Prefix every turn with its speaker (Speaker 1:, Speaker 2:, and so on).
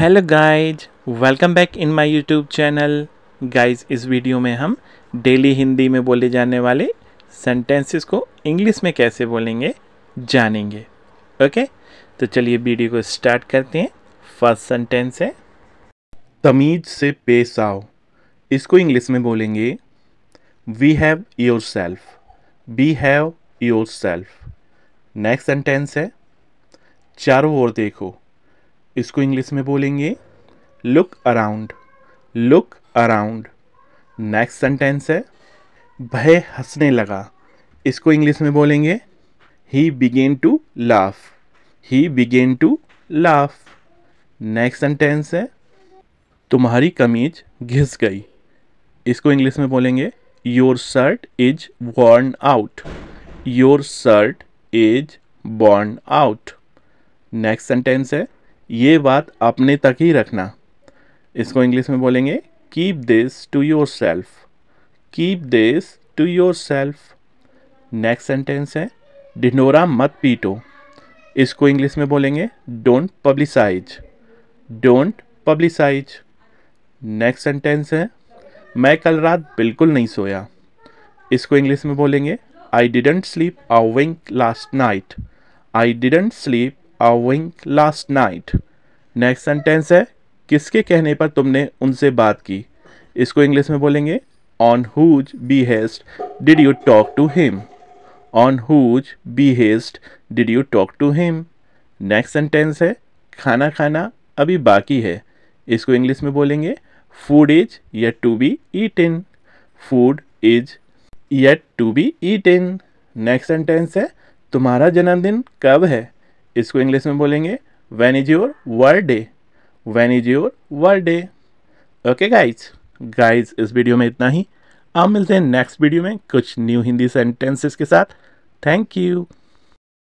Speaker 1: hello guys welcome back in my YouTube channel guys इस video में हम daily Hindi में बोले जाने वाले सेंटेंसेस को इंग्लिश में कैसे बोलेंगे जानेंगे ओके तो चलिए वीडियो को स्टार्ट करते हैं फर्स्ट सेंटेंस है तमीज से पेश आओ इसको इंग्लिश में बोलेंगे behave yourself behave yourself next sentence है चारों ओर देखो इसको इंग्लिश में बोलेंगे look around look around next sentence है भय हंसने लगा इसको इंग्लिश में बोलेंगे he began to laugh he began to laugh next sentence है तुम्हारी कमीज घिस गई इसको इंग्लिश में बोलेंगे your shirt is worn out your shirt is worn out next sentence है ये बात अपने तक ही रखना इसको इंग्लिश में बोलेंगे keep this to yourself keep this to yourself next sentence है ढिंडोरा मत पीटो इसको इंग्लिश में बोलेंगे don't publicise don't publicise next sentence है मैं कल रात बिल्कुल नहीं सोया इसको इंग्लिश में बोलेंगे I didn't sleep a wink last night I didn't sleep a wink last night next sentence है किसके कहने पर तुमने उनसे बात की इसको इंग्लिश में बोलेंगे on whose behest did you talk to him on whose behest did you talk to him next sentence है खाना खाना अभी बाकी है इसको इंग्लिश में बोलेंगे food is yet to be eaten food is yet to be eaten next sentence है तुम्हारा जन्मदिन कब है इसको इंग्लिश में बोलेंगे when is your world day when is your world day okay guys guys इस वीडियो में इतना ही आप मिलते हैं नेक्स्ट वीडियो में कुछ न्यू हिंदी सेंटेंसेस के साथ थैंक यू